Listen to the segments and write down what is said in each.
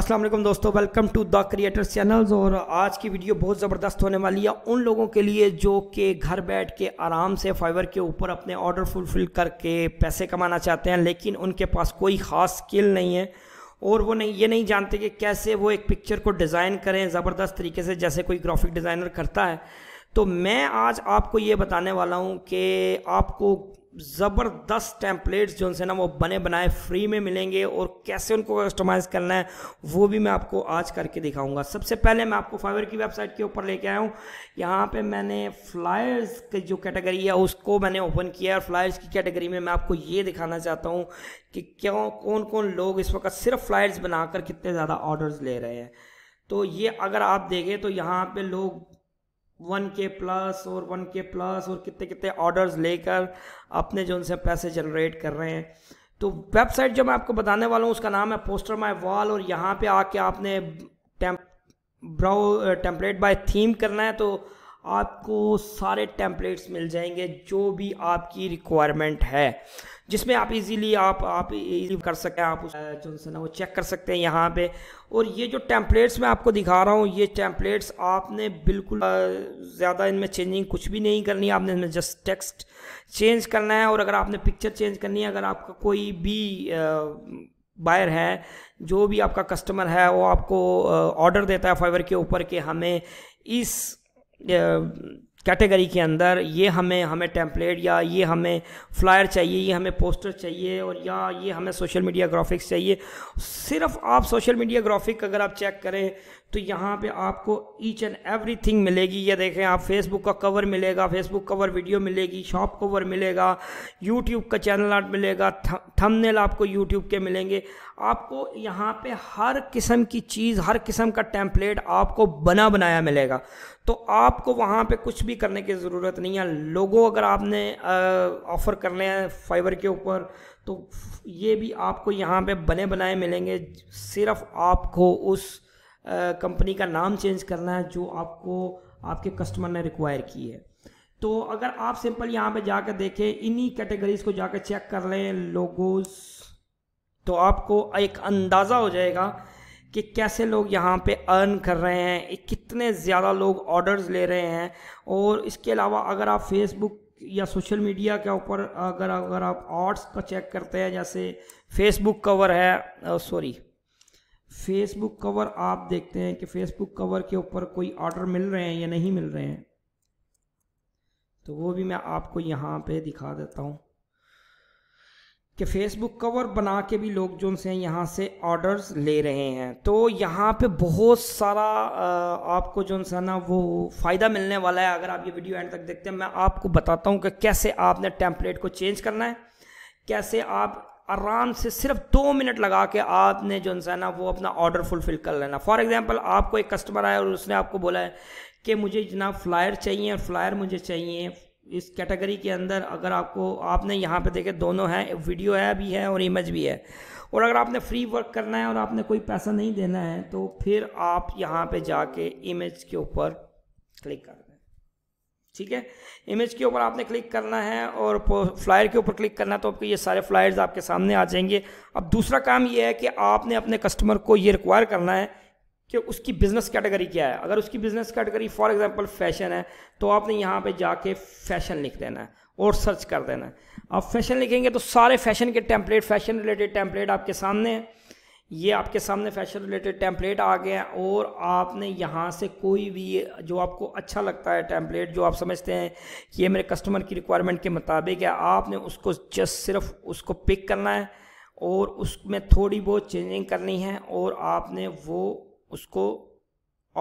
असलम दोस्तों welcome to the creators channels और आज की वीडियो बहुत ज़बरदस्त होने वाली है उन लोगों के लिए जो कि घर बैठ के आराम से फाइवर के ऊपर अपने ऑर्डर फुलफिल करके पैसे कमाना चाहते हैं लेकिन उनके पास कोई ख़ास स्किल नहीं है और वो नहीं ये नहीं जानते कि कैसे वो एक पिक्चर को डिज़ाइन करें ज़बरदस्त तरीके से जैसे कोई ग्राफिक डिज़ाइनर करता है तो मैं आज आपको ये बताने वाला हूँ कि आपको ज़बरदस्त टेम्पलेट्स जो उनसे ना वो बने बनाए फ्री में मिलेंगे और कैसे उनको कस्टमाइज़ करना है वो भी मैं आपको आज करके दिखाऊंगा सबसे पहले मैं आपको फाइवर की वेबसाइट के ऊपर लेके आया हूँ यहाँ पे मैंने फ्लायर्स की जो कैटेगरी है उसको मैंने ओपन किया है फ्लायर्स की कैटेगरी में मैं आपको ये दिखाना चाहता हूँ कि क्यों कौन कौन लोग इस वक्त सिर्फ फ्लायर्स बनाकर कितने ज़्यादा ऑर्डर्स ले रहे हैं तो ये अगर आप देखें तो यहाँ पर लोग वन के प्लस और वन के प्लस और कितने कितने ऑर्डर्स लेकर अपने जो उनसे पैसे जनरेट कर रहे हैं तो वेबसाइट जो मैं आपको बताने वाला हूँ उसका नाम है पोस्टर माई वॉल और यहाँ पे आके आपने टेम ब्राउ टेम्पलेट बाय थीम करना है तो आपको सारे टेम्पलेट्स मिल जाएंगे जो भी आपकी रिक्वायरमेंट है जिसमें आप इजीली आप आप कर सकते हैं आप जो है ना वो चेक कर सकते हैं यहाँ पे और ये जो टेम्पलेट्स मैं आपको दिखा रहा हूँ ये टेम्पलेट्स आपने बिल्कुल ज़्यादा इनमें चेंजिंग कुछ भी नहीं करनी है आपने इनमें जस्ट टेक्स्ट चेंज करना है और अगर आपने पिक्चर चेंज करनी है अगर आपका कोई भी बायर है जो भी आपका कस्टमर है वो आपको ऑर्डर देता है फाइवर के ऊपर कि हमें इस कैटेगरी के अंदर ये हमें हमें टेम्पलेट या ये हमें फ्लायर चाहिए ये हमें पोस्टर चाहिए और या ये हमें सोशल मीडिया ग्राफिक्स चाहिए सिर्फ आप सोशल मीडिया ग्राफिक अगर आप चेक करें तो यहाँ पे आपको ईच एंड एवरीथिंग मिलेगी ये देखें आप फेसबुक का कवर मिलेगा फेसबुक कवर वीडियो मिलेगी शॉप कवर मिलेगा यूट्यूब का चैनल आर्ट मिलेगा थंबनेल आपको यूट्यूब के मिलेंगे आपको यहाँ पे हर किस्म की चीज़ हर किस्म का टेम्पलेट आपको बना बनाया मिलेगा तो आपको वहाँ पे कुछ भी करने की ज़रूरत नहीं है लोगों अगर आपने ऑफ़र करने हैं फाइबर के ऊपर तो ये भी आपको यहाँ पे बने बनाए मिलेंगे सिर्फ आपको उस कंपनी का नाम चेंज करना है जो आपको आपके कस्टमर ने रिक्वायर की है तो अगर आप सिंपल यहाँ पे जाकर देखें इन्हीं कैटेगरीज को जाकर चेक कर लें लोगोस तो आपको एक अंदाज़ा हो जाएगा कि कैसे लोग यहाँ पे अर्न कर रहे हैं कितने ज़्यादा लोग ऑर्डर्स ले रहे हैं और इसके अलावा अगर आप फेसबुक या सोशल मीडिया के ऊपर अगर अगर आप ऑर्ड्स का चेक करते हैं जैसे फेसबुक कवर है सॉरी फेसबुक कवर आप देखते हैं कि फेसबुक कवर के ऊपर कोई ऑर्डर मिल रहे हैं या नहीं मिल रहे हैं तो वो भी मैं आपको यहाँ पे दिखा देता हूँ कि फेसबुक कवर बना के भी लोग जो से यहाँ से ऑर्डर्स ले रहे हैं तो यहाँ पे बहुत सारा आपको जो है ना वो फ़ायदा मिलने वाला है अगर आप ये वीडियो एंड तक देखते हैं मैं आपको बताता हूँ कि कैसे आपने टेम्पलेट को चेंज करना है कैसे आप आराम से सिर्फ दो मिनट लगा के आपने जो है ना वो अपना ऑर्डर फुलफिल कर लेना फॉर एग्जांपल आपको एक कस्टमर आया और उसने आपको बोला है कि मुझे जनाब फ्लायर चाहिए और फ्लायर मुझे चाहिए इस कैटेगरी के अंदर अगर आपको आपने यहाँ पे देखे दोनों हैं वीडियो है भी है और इमेज भी है और अगर आपने फ्री वर्क करना है और आपने कोई पैसा नहीं देना है तो फिर आप यहाँ पे जाके इमेज के ऊपर क्लिक कर ठीक है इमेज के ऊपर आपने क्लिक करना है और फ्लायर के ऊपर क्लिक करना है तो आपके ये सारे फ्लायर्स आपके सामने आ जाएंगे अब दूसरा काम ये है कि आपने अपने कस्टमर को ये रिक्वायर करना है कि उसकी बिज़नेस कैटेगरी क्या है अगर उसकी business category for example fashion है तो आपने यहाँ पे जाके फैशन लिख देना है और सर्च कर देना है आप फैशन लिखेंगे तो सारे फैशन के टेम्पलेट फैशन रिलेटेड टेम्पलेट आपके सामने हैं ये आपके सामने फैशन रिलेटेड टेम्पलेट आ गए हैं और आपने यहाँ से कोई भी जो आपको अच्छा लगता है टेम्पलेट जो आप समझते हैं कि ये मेरे कस्टमर की रिक्वायरमेंट के मुताबिक है आपने उसको जस्ट सिर्फ उसको पिक करना है और उसमें थोड़ी बहुत चेंजिंग करनी है और आपने वो उसको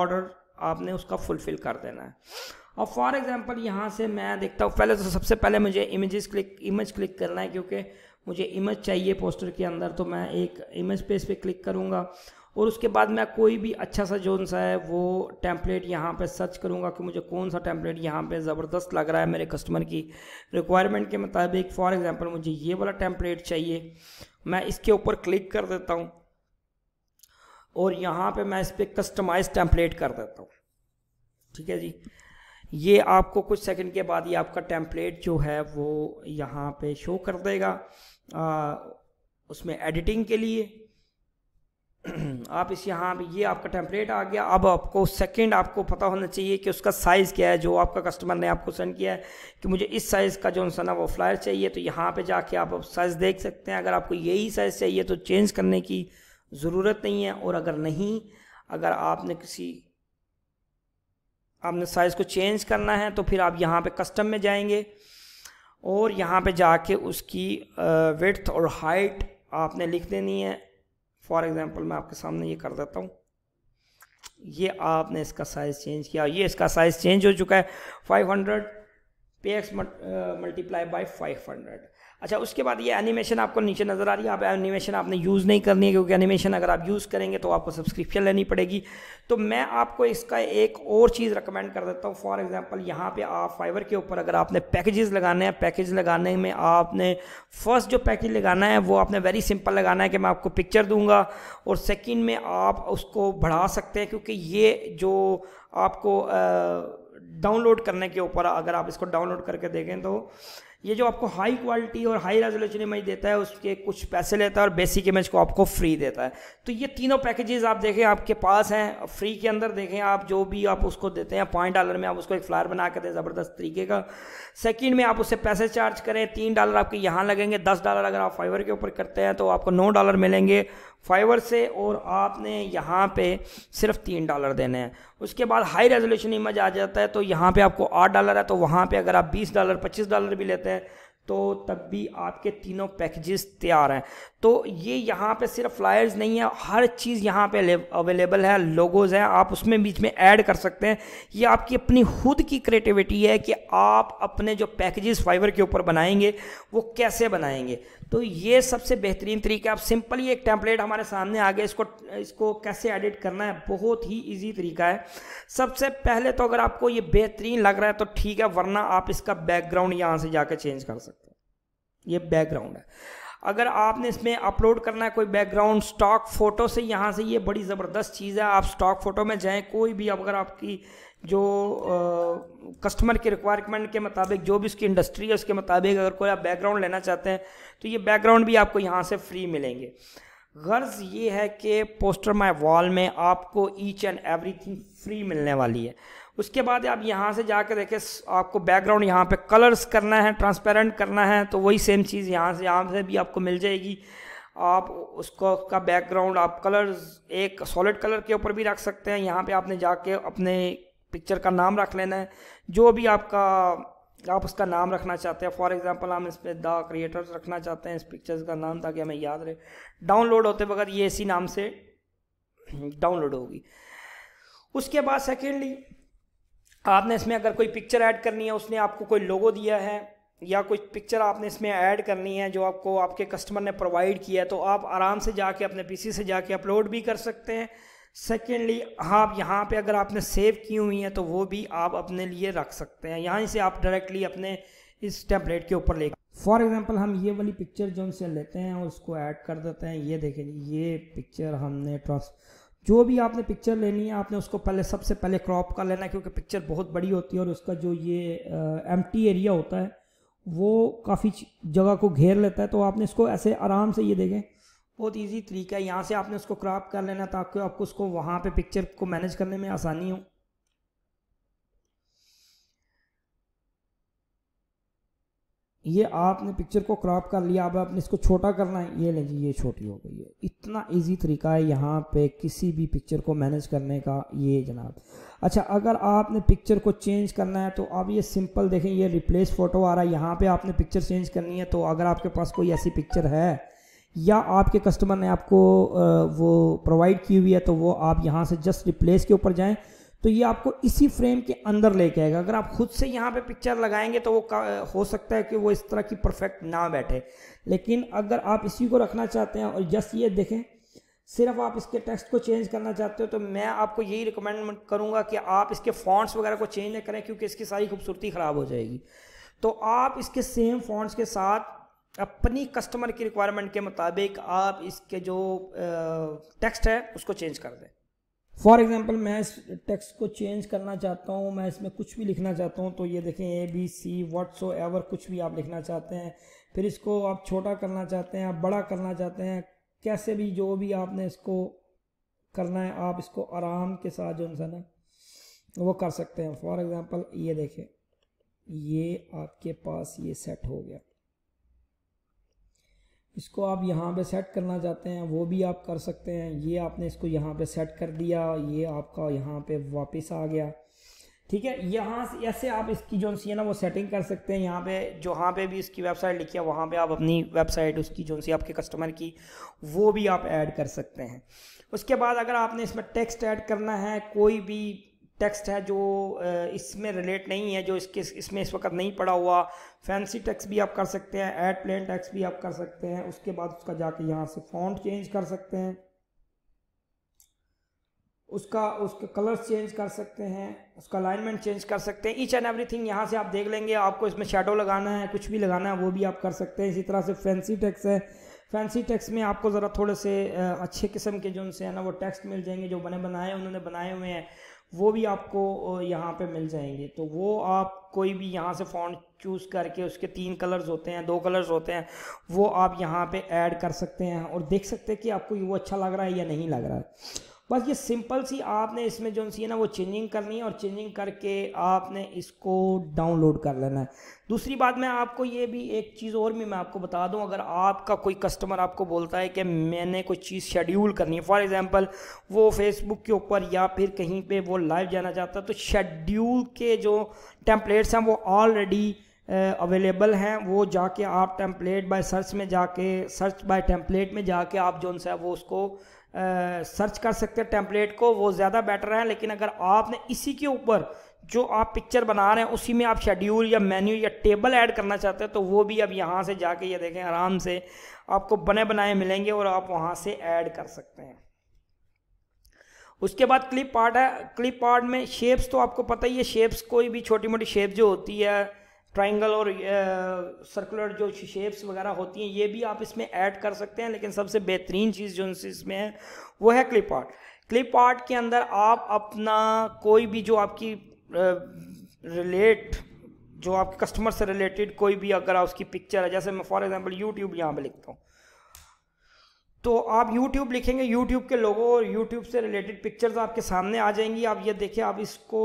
ऑर्डर आपने उसका फुलफ़िल कर देना है और फॉर एग्ज़ाम्पल यहाँ से मैं देखता हूँ पहले तो सबसे पहले मुझे इमेजेस क्लिक इमेज क्लिक करना है क्योंकि मुझे इमेज चाहिए पोस्टर के अंदर तो मैं एक इमेज पेज पे क्लिक करूँगा और उसके बाद मैं कोई भी अच्छा सा जोन सा है वो टैंपलेट यहाँ पे सर्च करूँगा कि मुझे कौन सा टेम्पलेट यहाँ पे ज़बरदस्त लग रहा है मेरे कस्टमर की रिक्वायरमेंट के मुताबिक फॉर एग्ज़ाम्पल मुझे ये वाला टेम्पलेट चाहिए मैं इसके ऊपर क्लिक कर देता हूँ और यहाँ पर मैं इस पर कस्टमाइज टेम्पलेट कर देता हूँ ठीक है जी ये आपको कुछ सेकंड के बाद ये आपका टेम्पलेट जो है वो यहाँ पे शो कर देगा आ, उसमें एडिटिंग के लिए आप इस यहाँ पर ये आपका टेम्पलेट आ गया अब आपको सेकंड आपको पता होना चाहिए कि उसका साइज़ क्या है जो आपका कस्टमर ने आपको सेंड किया है कि मुझे इस साइज़ का जो सन वो फ्लायर चाहिए तो यहाँ पे जाके आप साइज़ देख सकते हैं अगर आपको यही साइज़ चाहिए तो चेंज करने की ज़रूरत नहीं है और अगर नहीं अगर आपने किसी आपने साइज़ को चेंज करना है तो फिर आप यहाँ पर कस्टम में जाएंगे और यहाँ पे जाके उसकी विड्थ और हाइट आपने लिख देनी है फॉर एग्ज़ाम्पल मैं आपके सामने ये कर देता हूँ ये आपने इसका साइज़ चेंज किया ये इसका साइज़ चेंज हो चुका है 500 पे x multiply by five hundred अच्छा उसके बाद ये एनिमेशन आपको नीचे नज़र आ रही है आप एनिमेशन आपने यूज़ नहीं करनी है क्योंकि एनिमेशन अगर आप यूज़ करेंगे तो आपको सब्सक्रिप्शन लेनी पड़ेगी तो मैं आपको इसका एक और चीज़ रिकमेंड कर देता हूँ फॉर एग्ज़ाम्पल यहाँ पे आप फाइवर के ऊपर अगर आपने पैकेजेस लगाने हैं पैकेज लगाने में आपने फर्स्ट जो पैकेज लगाना है वो आपने वेरी सिंपल लगाना है कि मैं आपको पिक्चर दूंगा और सेकेंड में आप उसको बढ़ा सकते हैं क्योंकि ये जो आपको डाउनलोड करने के ऊपर अगर आप इसको डाउनलोड करके देखें तो ये जो आपको हाई क्वालिटी और हाई रेजोल्यूशन इमेज देता है उसके कुछ पैसे लेता है और बेसिक इमेज को आपको फ्री देता है तो ये तीनों पैकेजेस आप देखें आपके पास हैं फ्री के अंदर देखें आप जो भी आप उसको देते हैं पाँच डॉलर में आप उसको एक फ्लायर बना कर दें ज़बरदस्त तरीके का सेकेंड में आप उससे पैसे चार्ज करें तीन डॉलर आपके यहाँ लगेंगे दस डॉलर अगर आप फाइवर के ऊपर करते हैं तो आपको नौ डॉलर मिलेंगे फाइवर से और आपने यहाँ पे सिर्फ तीन डॉलर देने हैं उसके बाद हाई रेजोल्यूशन इमेज आ जाता है तो यहाँ पे आपको आठ डॉलर है तो वहाँ पे अगर आप बीस डॉलर पच्चीस डॉलर भी लेते हैं तो तब भी आपके तीनों पैकेजेस तैयार हैं तो ये यहाँ पे सिर्फ फ्लायर्स नहीं है हर चीज़ यहाँ पे अवेलेबल है लोगोज़ हैं आप उसमें बीच में ऐड कर सकते हैं ये आपकी अपनी खुद की क्रिएटिविटी है कि आप अपने जो पैकेजेस फाइबर के ऊपर बनाएंगे वो कैसे बनाएंगे तो ये सबसे बेहतरीन तरीका आप सिंपली एक टेम्पलेट हमारे सामने आ गया इसको इसको कैसे एडिट करना है बहुत ही इजी तरीका है सबसे पहले तो अगर आपको ये बेहतरीन लग रहा है तो ठीक है वरना आप इसका बैकग्राउंड यहाँ से जाकर चेंज कर सकते हैं ये बैकग्राउंड है अगर आपने इसमें अपलोड करना है कोई बैकग्राउंड स्टॉक फ़ोटो से यहाँ से ये बड़ी ज़बरदस्त चीज़ है आप स्टॉक फ़ोटो में जाएँ कोई भी अगर आपकी जो आ, कस्टमर की रिक्वायरमेंट के मुताबिक जो भी उसकी इंडस्ट्री है उसके मुताबिक अगर कोई आप बैकग्राउंड लेना चाहते हैं तो ये बैकग्राउंड भी आपको यहाँ से फ्री मिलेंगे गर्ज ये है कि पोस्टर माई वॉल में आपको ईच एंड एवरीथिंग फ्री मिलने वाली है उसके बाद आप यहाँ से जाके देखें आपको बैकग्राउंड यहाँ पे कलर्स करना है ट्रांसपेरेंट करना है तो वही सेम चीज़ यहाँ से यहाँ से भी आपको मिल जाएगी आप उसको का बैकग्राउंड आप कलर्स एक सॉलिड कलर के ऊपर भी रख सकते हैं यहाँ पे आपने जाके अपने पिक्चर का नाम रख लेना है जो भी आपका आप उसका नाम रखना चाहते हैं फॉर एग्ज़ाम्पल हम इस पर द क्रिएटर्स रखना चाहते हैं इस पिक्चर्स का नाम ताकि हमें याद रहे डाउनलोड होते वक्त ये इसी नाम से डाउनलोड होगी उसके बाद सेकेंडली आपने इसमें अगर कोई पिक्चर ऐड करनी है उसने आपको कोई लोगो दिया है या कोई पिक्चर आपने इसमें ऐड करनी है जो आपको आपके कस्टमर ने प्रोवाइड किया है तो आप आराम से जाके अपने पीसी से जाके अपलोड भी कर सकते हैं सेकेंडली आप यहाँ पे अगर आपने सेव की हुई हैं तो वो भी आप अपने लिए रख सकते हैं यहाँ से आप डायरेक्टली अपने इस टेम्पलेट के ऊपर लेकर फॉर एग्ज़ाम्पल हम ये वाली पिक्चर जो उनसे लेते हैं उसको ऐड कर देते हैं ये देखें ये पिक्चर हमने ट्रांस जो भी आपने पिक्चर लेनी है आपने उसको पहले सबसे पहले क्रॉप कर लेना है क्योंकि पिक्चर बहुत बड़ी होती है और उसका जो ये एम एरिया होता है वो काफ़ी जगह को घेर लेता है तो आपने इसको ऐसे आराम से ये देखें बहुत इजी तरीका है यहाँ से आपने उसको क्रॉप कर लेना ताकि आपको उसको वहाँ पे पिक्चर को मैनेज करने में आसानी हो ये आपने पिक्चर को क्रॉप कर लिया अब आपने इसको छोटा करना है ये ले जी ये छोटी हो गई है इतना इजी तरीका है यहाँ पे किसी भी पिक्चर को मैनेज करने का ये जनाब अच्छा अगर आपने पिक्चर को चेंज करना है तो अब ये सिंपल देखें ये रिप्लेस फ़ोटो आ रहा है यहाँ पे आपने पिक्चर चेंज करनी है तो अगर आपके पास कोई ऐसी पिक्चर है या आपके कस्टमर ने आपको वो प्रोवाइड की हुई है तो वो आप यहाँ से जस्ट रिप्लेस के ऊपर जाएँ तो ये आपको इसी फ्रेम के अंदर लेके आएगा अगर आप खुद से यहाँ पे पिक्चर लगाएंगे तो वो हो सकता है कि वो इस तरह की परफेक्ट ना बैठे लेकिन अगर आप इसी को रखना चाहते हैं और जस्ट ये देखें सिर्फ आप इसके टेक्स्ट को चेंज करना चाहते हो तो मैं आपको यही रिकमेंड करूँगा कि आप इसके फॉन्ट्स वगैरह को चेंज ना करें क्योंकि इसकी सारी खूबसूरती ख़राब हो जाएगी तो आप इसके सेम फॉन्ट्स के साथ अपनी कस्टमर की रिक्वायरमेंट के मुताबिक आप इसके जो टेक्स्ट है उसको चेंज कर दें फॉर एग्जाम्पल मैं इस टेक्स्ट को चेंज करना चाहता हूँ मैं इसमें कुछ भी लिखना चाहता हूँ तो ये देखें A B C whatsoever कुछ भी आप लिखना चाहते हैं फिर इसको आप छोटा करना चाहते हैं आप बड़ा करना चाहते हैं कैसे भी जो भी आपने इसको करना है आप इसको आराम के साथ जो है है वो कर सकते हैं फॉर एग्ज़ाम्पल ये देखें ये आपके पास ये सेट हो गया इसको आप यहाँ पे सेट करना चाहते हैं वो भी आप कर सकते हैं ये आपने इसको यहाँ पे सेट कर दिया ये आपका यहाँ पे वापस आ गया ठीक है यहाँ से ऐसे आप इसकी जो सी है ना वो सेटिंग कर सकते हैं यहाँ पे जहाँ पे भी इसकी वेबसाइट लिखी है वहाँ पे आप अपनी वेबसाइट उसकी जो सी आपके कस्टमर की वो भी आप ऐड कर सकते हैं उसके बाद अगर आपने इसमें टेक्स्ट ऐड करना है कोई भी टेक्स्ट है जो इसमें रिलेट नहीं है जो इसके इसमें इस वक्त नहीं पड़ा हुआ फैंसी टेक्स्ट भी आप कर सकते हैं एड प्लेन टेक्स्ट भी आप कर सकते हैं उसके बाद उसका जाके यहाँ से फॉन्ट चेंज कर सकते हैं उसका उसके कलर्स चेंज कर सकते हैं उसका अलाइनमेंट चेंज कर सकते हैं ईच एंड एवरीथिंग यहाँ से आप देख लेंगे आपको इसमें शेडो लगाना है कुछ भी लगाना है वो भी आप कर सकते हैं इसी तरह से फैंसी टेक्स है फैंसी टेक्स में आपको ज़रा थोड़े से अच्छे किस्म के जो उनसे है ना वो टेक्स्ट मिल जाएंगे जो बने बनाए उन्होंने बनाए हुए हैं वो भी आपको यहाँ पे मिल जाएंगे तो वो आप कोई भी यहाँ से फॉन्ट चूज़ करके उसके तीन कलर्स होते हैं दो कलर्स होते हैं वो आप यहाँ पे ऐड कर सकते हैं और देख सकते हैं कि आपको वो अच्छा लग रहा है या नहीं लग रहा है बस ये सिंपल सी आपने इसमें जो सी है ना वो चेंजिंग करनी है और चेंजिंग करके आपने इसको डाउनलोड कर लेना है दूसरी बात मैं आपको ये भी एक चीज़ और भी मैं आपको बता दूं अगर आपका कोई कस्टमर आपको बोलता है कि मैंने कोई चीज़ शेड्यूल करनी है फॉर एग्जांपल वो फेसबुक के ऊपर या फिर कहीं पर वो लाइव जाना चाहता है तो शेड्यूल के जो टेम्पलेट्स हैं वो ऑलरेडी अवेलेबल हैं वो जाके आप टेम्पलेट बाय सर्च में जाके सर्च बाय टेम्पलेट में जाके आप जो है वो उसको सर्च कर सकते हैं टेम्पलेट को वो ज़्यादा बेटर है लेकिन अगर आपने इसी के ऊपर जो आप पिक्चर बना रहे हैं उसी में आप शेड्यूल या मेन्यू या टेबल ऐड करना चाहते हैं तो वो भी अब यहाँ से जाके ये देखें आराम से आपको बने बनाए मिलेंगे और आप वहाँ से ऐड कर सकते हैं उसके बाद क्लिप पार्ट है क्लिप पार्ट में शेप्स तो आपको पता ही है शेप्स कोई भी छोटी मोटी शेप जो होती है ट्राइंगल और सर्कुलर जो शेप्स वगैरह होती हैं ये भी आप इसमें ऐड कर सकते हैं लेकिन सबसे बेहतरीन चीज़ जो इसमें है वो है क्लिप आर्ट क्लिप आर्ट के अंदर आप अपना कोई भी जो आपकी रिलेट जो आपके कस्टमर से रिलेटेड कोई भी अगर उसकी पिक्चर है जैसे मैं फॉर एग्जांपल यूट्यूब यहाँ पे लिखता हूँ तो आप YouTube लिखेंगे YouTube के लोगों और YouTube से रिलेटेड पिक्चर्स आपके सामने आ जाएंगी आप ये देखिए आप इसको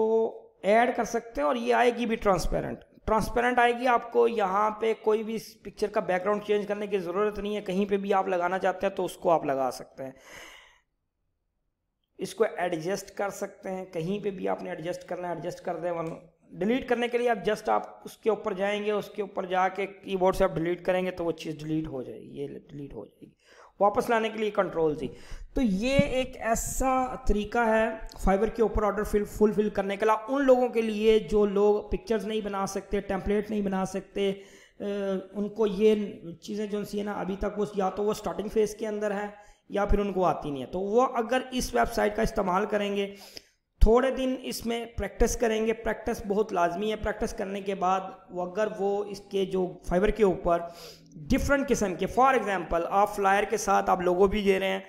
ऐड कर सकते हैं और ये आएगी भी ट्रांसपेरेंट ट्रांसपेरेंट आएगी आपको यहाँ पे कोई भी पिक्चर का बैकग्राउंड चेंज करने की ज़रूरत नहीं है कहीं पे भी आप लगाना चाहते हैं तो उसको आप लगा सकते हैं इसको एडजस्ट कर सकते हैं कहीं पे भी आपने एडजस्ट करना है एडजस्ट कर दें डिलीट करने के लिए आप जस्ट आप उसके ऊपर जाएंगे उसके ऊपर जाके कीबोर्ड से आप डिलीट करेंगे तो वो चीज़ डिलीट हो जाएगी ये डिलीट हो जाएगी वापस लाने के लिए कंट्रोल जी तो ये एक ऐसा तरीका है फाइबर के ऊपर ऑर्डर फिल फुलफिल करने के लिए उन लोगों के लिए जो लोग पिक्चर्स नहीं बना सकते टेम्पलेट नहीं बना सकते उनको ये चीज़ें जो सी है ना अभी तक वो या तो वो स्टार्टिंग फेज़ के अंदर है या फिर उनको आती नहीं है तो वो अगर इस वेबसाइट का इस्तेमाल करेंगे थोड़े दिन इसमें प्रैक्टिस करेंगे प्रैक्टिस बहुत लाजमी है प्रैक्टिस करने के बाद वो अगर वो इसके जो फाइबर के ऊपर डिफरेंट किस्म के फॉर एग्ज़ाम्पल आप फ्लायर के साथ आप लोगों भी दे रहे हैं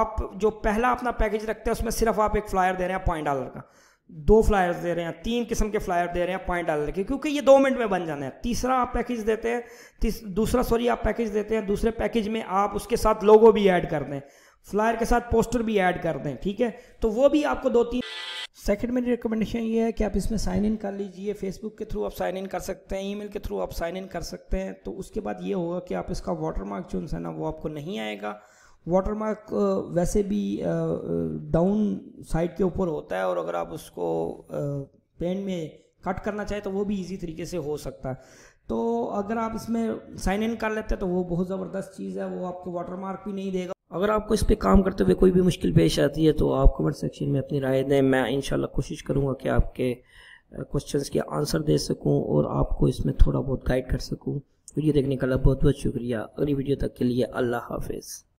आप जो पहला अपना पैकेज रखते हैं उसमें सिर्फ आप एक फ्लायर दे रहे हैं पॉइंट डॉलर का दो फ्लायर्स दे रहे हैं तीन किस्म के फ्लायर दे रहे हैं पॉइंट डॉलर के क्योंकि ये दो मिनट में बन जाना है तीसरा आप पैकेज देते हैं दूसरा सॉरी आप पैकेज देते हैं दूसरे पैकेज में आप उसके साथ लोगो भी ऐड कर दें फ्लायर के साथ पोस्टर भी ऐड कर दें ठीक है तो वो भी आपको दो तीन सेकंड मेरी रिकमेंडेशन ये है कि आप इसमें साइन इन कर लीजिए फेसबुक के थ्रू आप साइन इन कर सकते हैं ईमेल के थ्रू आप साइन इन कर सकते हैं तो उसके बाद ये होगा कि आप इसका वाटरमार्क जो है ना वो आपको नहीं आएगा वाटरमार्क वैसे भी डाउन साइड के ऊपर होता है और अगर आप उसको पेन में कट करना चाहें तो वो भी इजी तरीके से हो सकता है तो अगर आप इसमें साइन इन कर लेते हैं तो वो बहुत ज़बरदस्त चीज़ है वो आपको वाटरमार्क भी नहीं देगा अगर आपको इस पर काम करते हुए कोई भी मुश्किल पेश आती है तो आप कमेंट सेक्शन में अपनी राय दें मैं इन कोशिश करूँगा कि आपके क्वेश्चंस के आंसर दे सकूं और आपको इसमें थोड़ा बहुत गाइड कर सकूं वीडियो देखने का बहुत बहुत शुक्रिया अगली वीडियो तक के लिए अल्लाह हाफिज़